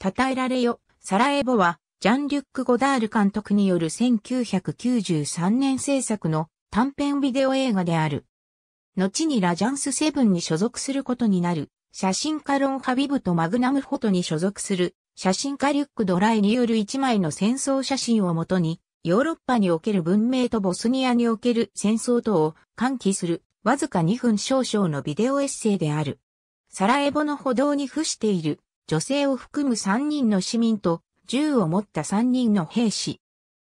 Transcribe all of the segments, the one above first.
称えられよ、サラエボは、ジャン・リュック・ゴダール監督による1993年制作の短編ビデオ映画である。後にラジャンスセブンに所属することになる、写真家ロン・ハビブとマグナム・フォトに所属する、写真家リュック・ドライによる一枚の戦争写真をもとに、ヨーロッパにおける文明とボスニアにおける戦争等を喚起する、わずか2分少々のビデオエッセイである。サラエボの歩道に付している女性を含む3人の市民と銃を持った3人の兵士。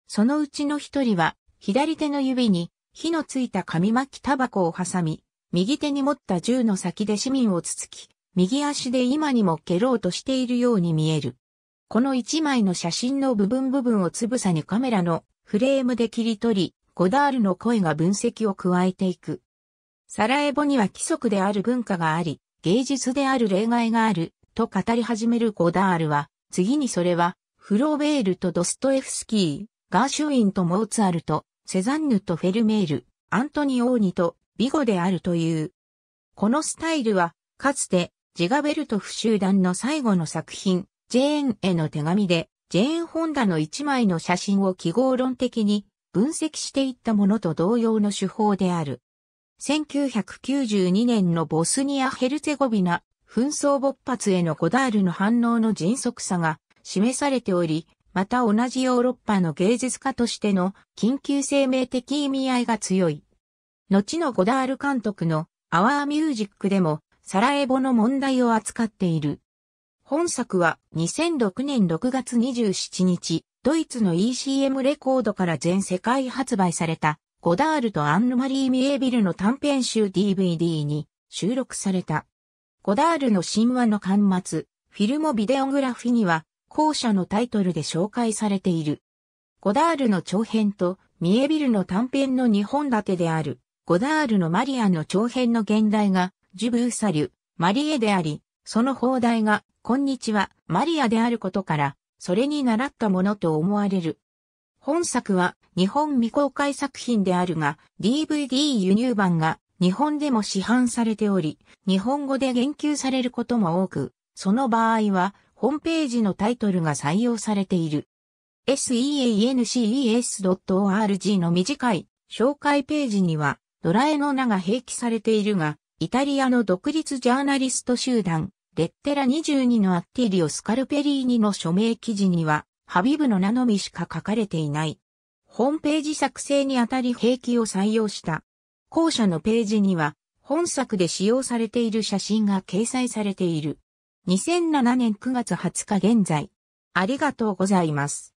そのうちの1人は左手の指に火のついた紙巻きタバコを挟み、右手に持った銃の先で市民をつつき、右足で今にも蹴ろうとしているように見える。この1枚の写真の部分部分をつぶさにカメラのフレームで切り取り、ゴダールの声が分析を加えていく。サラエボには規則である文化があり、芸術である例外があると語り始めるゴダールは、次にそれは、フローベールとドストエフスキー、ガーシュウィンとモーツァルト、セザンヌとフェルメール、アントニオーニとビゴであるという。このスタイルは、かつて、ジガベルトフ集団の最後の作品、ジェーンへの手紙で、ジェーン・ホンダの一枚の写真を記号論的に分析していったものと同様の手法である。1992年のボスニア・ヘルツェゴビナ紛争勃発へのゴダールの反応の迅速さが示されており、また同じヨーロッパの芸術家としての緊急生命的意味合いが強い。後のゴダール監督のアワーミュージックでもサラエボの問題を扱っている。本作は2006年6月27日、ドイツの ECM レコードから全世界発売されたゴダールとアンヌマリー・ミエビルの短編集 DVD に収録された。ゴダールの神話の巻末、フィルモビデオグラフィには、後者のタイトルで紹介されている。ゴダールの長編と、ミエビルの短編の2本立てである、ゴダールのマリアの長編の現代が、ジュブーサリュ、マリエであり、その放題が、こんにちは、マリアであることから、それに習ったものと思われる。本作は、日本未公開作品であるが、DVD 輸入版が、日本でも市販されており、日本語で言及されることも多く、その場合は、ホームページのタイトルが採用されている。seances.org の短い紹介ページには、ドラえの名が併記されているが、イタリアの独立ジャーナリスト集団、レッテラ22のアッティリオ・スカルペリーニの署名記事には、ハビブの名のみしか書かれていない。ホームページ作成にあたり兵器を採用した校舎のページには、本作で使用されている写真が掲載されている。2007年9月20日現在。ありがとうございます。